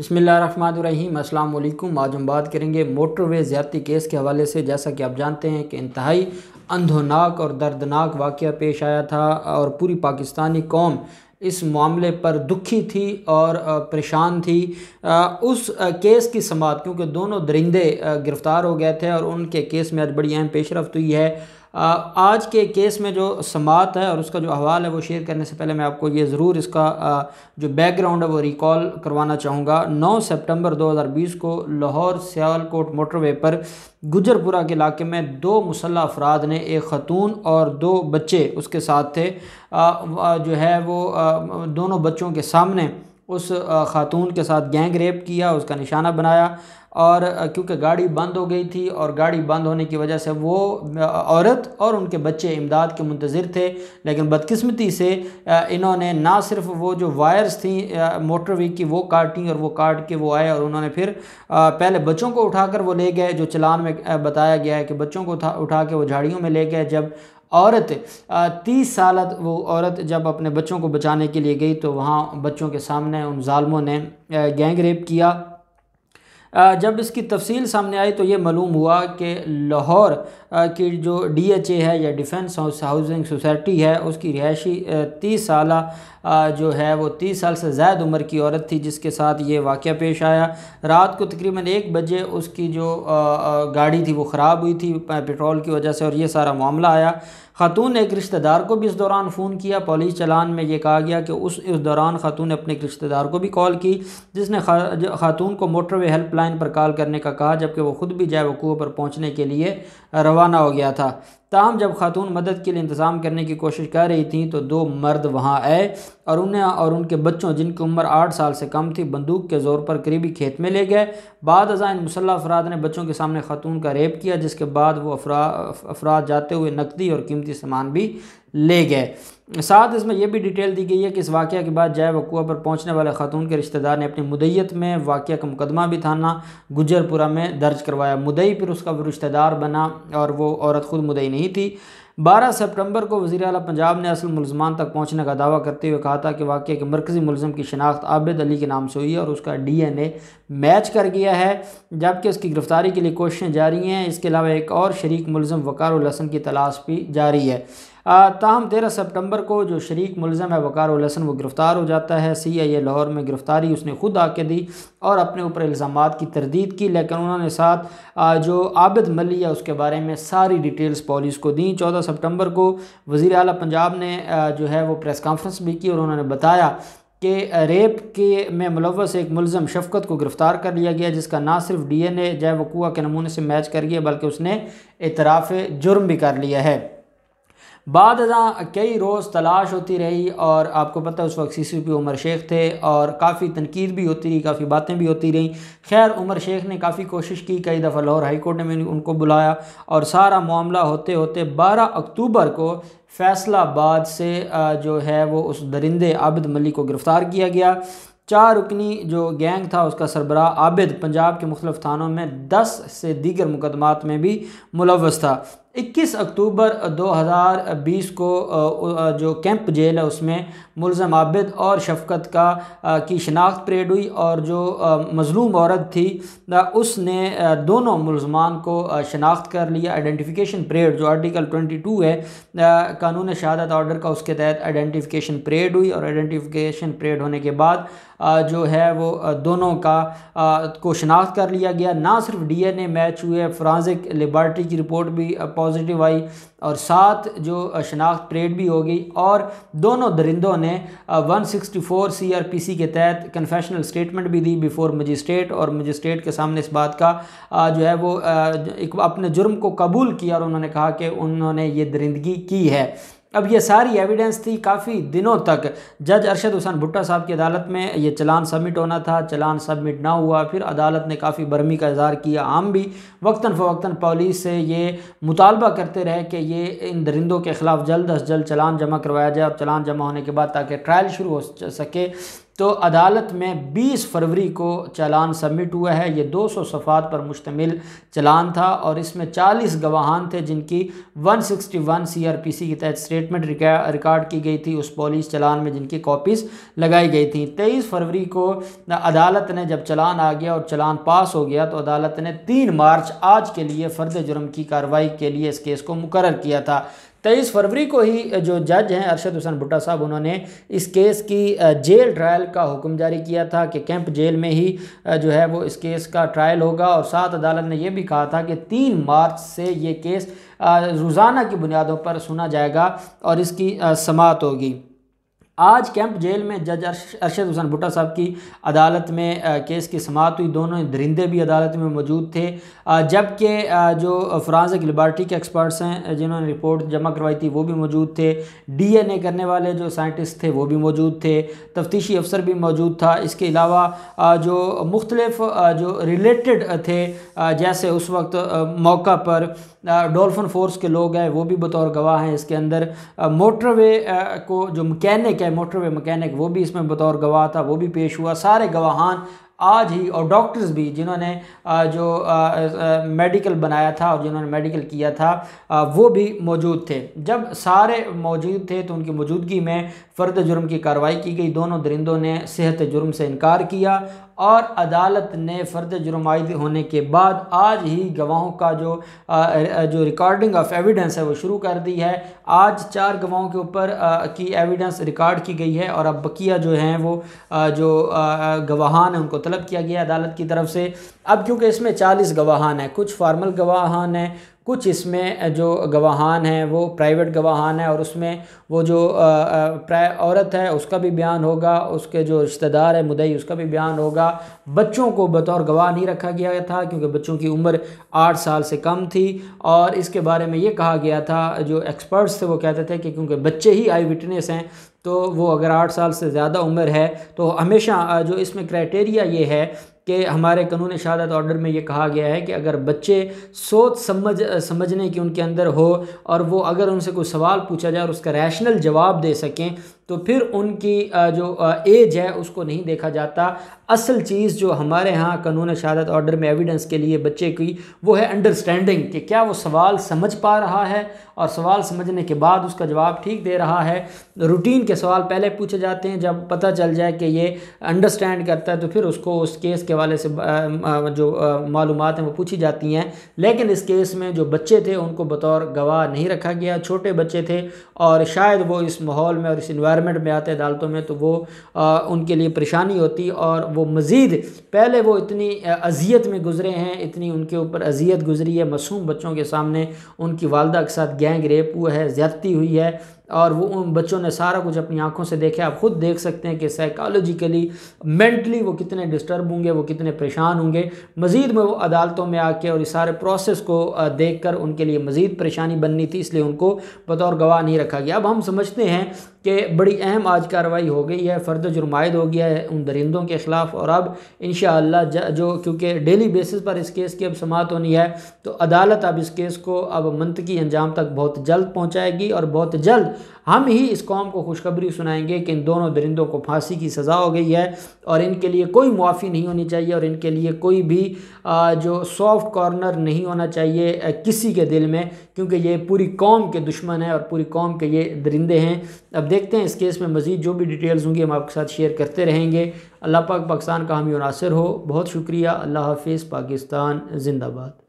बसमीम अल्लाम आज हम बात करेंगे मोटरवे ज़्यादी केस के हवाले से जैसा कि आप जानते हैं कि इंतहाई अंधोनाक और दर्दनाक वाक़ पेश आया था और पूरी पाकिस्तानी कौम इस मामले पर दुखी थी और परेशान थी उस केस की समात क्योंकि दोनों दरिंदे गिरफ़्तार हो गए थे और उनके केस में आज बड़ी अहम पेशरफ हुई तो है आज के केस में जो समात है और उसका जो अहवाल है वो शेयर करने से पहले मैं आपको ये ज़रूर इसका जो बैकग्राउंड है वो रिकॉल करवाना चाहूँगा 9 सितंबर 2020 को लाहौर सियालकोट मोटरवे पर गुजरपुरा के इलाके में दो मुसल्ह अफराद ने एक ख़तून और दो बच्चे उसके साथ थे जो है वो दोनों बच्चों के सामने उस खातून के साथ गैंग रेप किया उसका निशाना बनाया और क्योंकि गाड़ी बंद हो गई थी और गाड़ी बंद होने की वजह से वो औरत और उनके बच्चे इमदाद के मंतज़र थे लेकिन बदकस्मती से इन्होंने ना सिर्फ वो जो वायर्स थी मोटरवे की वो काटी और वो काट के वो आए और उन्होंने फिर पहले बच्चों को उठाकर वो ले गए जो चलान में बताया गया है कि बच्चों को उठा के वो झाड़ियों में ले गए जब औरत तीस साल वो औरत जब अपने बच्चों को बचाने के लिए गई तो वहाँ बच्चों के सामने उन ालमों ने गैंग रेप किया जब इसकी तफसील सामने आई तो ये मालूम हुआ कि लाहौर कि जो डी एच ए है या डिफेंस हाउस हाउसिंग सोसाइटी है उसकी रिहायशी तीस साल जो है वो तीस साल से ज़्यादा उम्र की औरत थी जिसके साथ ये वाक़ पेश आया रात को तकरीबन एक बजे उसकी जो गाड़ी थी वो ख़राब हुई थी पेट्रोल की वजह से और ये सारा मामला आया खातून ने एक रिश्तेदार को भी इस दौरान फ़ोन किया पुलिस चलान में ये कहा गया कि उस इस दौरान खातून ने अपने एक रिश्तेदार को भी कॉल की जिसने खा, खातून को मोटरवे हेल्पलाइन पर कॉल करने का कहा जबकि वो खुद भी जाए वकूँ पर पहुँचने के लिए रवा रवाना हो गया था ताम जब खातून मदद के लिए इंतज़ाम करने की कोशिश कर रही थी तो दो मर्द वहाँ आए और उन्हें और उनके बच्चों जिनकी उम्र आठ साल से कम थी बंदूक के ज़ोर पर करीबी खेत में ले गए बाद अजा इन मुसल्ह अफराद ने बच्चों के सामने खातून का रेप किया जिसके बाद वो अफरा अफराद जाते हुए नकदी और कीमती सामान भी ले गए साथ इसमें यह भी डिटेल दी गई है कि इस वाक़ के बाद जय वकूआ पर पहुँचने वाले खातून के रिश्तेदार ने अपनी मुदैत में वाक़ का मुकदमा भी थाना गुजरपुरा में दर्ज करवाया मुदई फिर उसका रिश्तेदार बना और वो औरत ख़ुद मुदई नहीं थी बारह सितंबर को वजी अला पंजाब ने असल मुलजमान तक पहुँचने का दावा करते हुए कहा था कि वाक़े के मरकज़ी मुलम की शनाख्त आबिद अली के नाम से हुई है और उसका डी एन ए मैच कर गया है जबकि उसकी गिरफ़्तारी के लिए कोशिशें जारी हैं इसके अलावा एक और शरीक मुलम वकार की तलाश भी जारी है ताहम तेरह सेप्टंबर को जो शरीक मुलम है वकार उलहसन वो गिरफ़्तार हो जाता है सी आई ए लाहौर में गिरफ़्तारी उसने ख़ुद आके दी और अपने ऊपर इल्ज़ाम की तरदीद की लेकिन उन्होंने साथ जो आबद मली है उसके बारे में सारी डिटेल्स पॉलिस को दी चौदह सेप्टंबर को वज़ी अल पंजाब ने जो है वो प्रेस कॉन्फ्रेंस भी की और उन्होंने बताया कि रेप के में मुलवस एक मुलम शफकत को गिरफ़्तार कर लिया गया जिसका ना सिर्फ डी एन ए जय वकूआ के नमूने से मैच कर गया बल्कि उसने इतराफ़ जुर्म भी कर लिया है बाद कई रोज़ तलाश होती रही और आपको पता है उस वक्त C C P Umar Sheikh थे और काफ़ी तनकीद भी होती रही काफ़ी बातें भी होती रहीं खैर उमर शेख ने काफ़ी कोशिश की कई दफ़ा लाहौर हाई कोर्ट ने उनको बुलाया और सारा मामला होते होते बारह अक्टूबर को फैसलाबाद से जो है वो उस दरिंदे आबिद मलिक को गिरफ़्तार किया गया चार रुकनी जो गैंग था उसका सरबरा आबिद पंजाब के मुख्तफ थानों में दस से दीगर मुकदमात में भी मुलवस था 21 अक्टूबर 2020 को जो कैंप जेल है उसमें मुलम आबिद और शफकत का की शनाख्त परेड हुई और जो मज़लूम औरत थी उसने दोनों मुलजमान को शनाख्त कर लिया आइडेंटिफिकेशन परेड जो आर्टिकल 22 है कानून शहादत ऑर्डर का उसके तहत आइडेंटिफिकेशन परेड हुई और आइडेंटिफिकेशन परेड होने के बाद जो है वो दोनों का को शनाख्त कर लिया गया ना सिर्फ डी एन ए मैच हुए फ्रांसिक लेबार्ट्री की रिपोर्ट भी पॉजिटिव आई और साथ जो शनाख्त परेड भी हो गई और दोनों दरिंदों ने 164 सीआरपीसी के तहत कन्फेशनल स्टेटमेंट भी दी बिफोर मजिस्ट्रेट और मजिस्ट्रेट के सामने इस बात का जो है वो एक अपने जुर्म को कबूल किया और उन्होंने कहा कि उन्होंने ये दरिंदगी की है अब ये सारी एविडेंस थी काफ़ी दिनों तक जज अरशद हुसैन भुट्टा साहब की अदालत में ये चलान सबमिट होना था चलान सबमिट ना हुआ फिर अदालत ने काफ़ी बर्मी का इजहार किया आम भी वक्ता फ़वक्ता पुलिस से ये मुतालबा करते रहे कि ये इन दरिंदों के ख़िलाफ़ जल्द अज जल्द चलान जमा करवाया जाए अब चलान जमा होने के बाद ताकि ट्रायल शुरू हो सके तो अदालत में 20 फरवरी को चालान सबमिट हुआ है ये 200 सफ़ात पर मुश्तमिल चालान था और इसमें 40 गवाहान थे जिनकी 161 सीआरपीसी के तहत स्टेटमेंट रिकॉर्ड की गई थी उस पॉलिस चालान में जिनकी कॉपीज़ लगाई गई थी 23 फरवरी को अदालत ने जब चालान आ गया और चालान पास हो गया तो अदालत ने तीन मार्च आज के लिए फ़र्द जुर्म की कार्रवाई के लिए इस केस को मुकर किया था तेईस फरवरी को ही जो जज हैं अरशद हुसैन भुट्टा साहब उन्होंने इस केस की जेल ट्रायल का हुक्म जारी किया था कि कैंप जेल में ही जो है वो इस केस का ट्रायल होगा और साथ अदालत ने यह भी कहा था कि तीन मार्च से ये केस रोज़ाना की बुनियादों पर सुना जाएगा और इसकी समात होगी आज कैंप जेल में जज अरशद हुसैन भुट्टा साहब की अदालत में केस की समाप्त हुई दोनों दरिंदे भी अदालत में मौजूद थे जबकि जो फ्रांसिक लिबार्टी के एक्सपर्ट्स हैं जिन्होंने रिपोर्ट जमा करवाई थी वो भी मौजूद थे डीएनए करने वाले जो साइंटिस्ट थे वो भी मौजूद थे तफ्तीशी अफसर भी मौजूद था इसके अलावा जो मुख्तलफ जो रिलेटेड थे जैसे उस वक्त मौका पर डोल्फन फोर्स के लोग हैं वो भी बतौर गवाह हैं इसके अंदर मोटरवे को जो मकैनिक है मोटरवे मकैनिक वो भी इसमें बतौर गवाह था वो भी पेश हुआ सारे गवाहान आज ही और डॉक्टर्स भी जिन्होंने जो मेडिकल बनाया था और जिन्होंने मेडिकल किया था वो भी मौजूद थे जब सारे मौजूद थे तो उनकी मौजूदगी में फ़र्द जुर्म की कार्रवाई की गई दोनों दरिंदों ने सेहत जुर्म से इनकार किया और अदालत ने फ़र्द जुर्म आयद होने के बाद आज ही गवाहों का जो आ, जो रिकॉर्डिंग ऑफ एविडेंस है वो शुरू कर दी है आज चार गवाहों के ऊपर की एविडेंस रिकॉर्ड की गई है और अब बकिया जो हैं वो आ, जो आ, गवाहान हैं उनको तलब किया गया अदालत की तरफ से अब क्योंकि इसमें चालीस गवाहान हैं कुछ फार्मल गवाहान हैं कुछ इसमें जो गवाहान हैं वो प्राइवेट गवाहान है और उसमें वो जो औरत है उसका भी बयान होगा उसके जो रिश्तेदार है मुदई उसका भी बयान होगा बच्चों को बतौर गवाह नहीं रखा गया था क्योंकि बच्चों की उम्र आठ साल से कम थी और इसके बारे में ये कहा गया था जो एक्सपर्ट्स थे वो कहते थे कि क्योंकि बच्चे ही आई विटनेस हैं तो वो अगर आठ साल से ज़्यादा उम्र है तो हमेशा जो इसमें क्राइटेरिया ये है कि हमारे कानून शहादत ऑर्डर में ये कहा गया है कि अगर बच्चे सोच समझ समझने की उनके अंदर हो और वो अगर उनसे कोई सवाल पूछा जाए और उसका रैशनल जवाब दे सकें तो फिर उनकी जो एज है उसको नहीं देखा जाता असल चीज़ जो हमारे यहाँ कानून शहादत ऑर्डर में एविडेंस के लिए बच्चे की वो है अंडरस्टैंडिंग कि क्या वो सवाल समझ पा रहा है और सवाल समझने के बाद उसका जवाब ठीक दे रहा है रूटीन के सवाल पहले पूछे जाते हैं जब पता चल जाए कि ये अंडरस्टैंड करता है तो फिर उसको उस केस के वाले से जो मालूम हैं वो पूछी जाती हैं लेकिन इस केस में जो बच्चे थे उनको बतौर गवाह नहीं रखा गया छोटे बच्चे थे और शायद वो इस माहौल में और इस इन्वा रिटायरमेंट में आते हैं अदालतों में तो वो आ, उनके लिए परेशानी होती और वो मज़ीद पहले वो इतनी अजियत में गुजरे हैं इतनी उनके ऊपर अजियत गुजरी है मासूम बच्चों के सामने उनकी वालदा के साथ गैंग रेप हुआ है ज़्यादती हुई है और वो उन बच्चों ने सारा कुछ अपनी आंखों से देखा आप ख़ुद देख सकते हैं कि साइकोलॉजिकली मेंटली वो कितने डिस्टर्ब होंगे वो कितने परेशान होंगे मज़ीद में वो अदालतों में आके और इस सारे प्रोसेस को देख कर उनके लिए मज़ीद परेशानी बननी थी इसलिए उनको बतौर गवाह नहीं रखा गया अब हम समझते हैं कि बड़ी अहम आज कार्रवाई हो गई है फ़र्द जुर्माद हो गया है उन दरिंदों के ख़िलाफ़ और अब इन जो क्योंकि डेली बेसिस पर इस केस की अब समात होनी है तो अदालत अब इस केस को अब मनतकी अंजाम तक बहुत जल्द पहुँचाएगी और बहुत जल्द हम ही इस कौम को खुशखबरी सुनाएंगे कि इन दोनों दरिंदों को फांसी की सज़ा हो गई है और इनके लिए कोई मुआफ़ी नहीं होनी चाहिए और इनके लिए कोई भी जो सॉफ्ट कॉर्नर नहीं होना चाहिए किसी के दिल में क्योंकि ये पूरी कौम के दुश्मन है और पूरी कौम के ये दरिंदे हैं अब देखते हैं इस केस में मज़ीद जो भी डिटेल्स होंगी हम आपके साथ शेयर करते रहेंगे अल्लाह पाक पाकिस्तान का हमी हो बहुत शुक्रिया अल्लाह हाफिज़ पाकिस्तान ज़िंदाबाद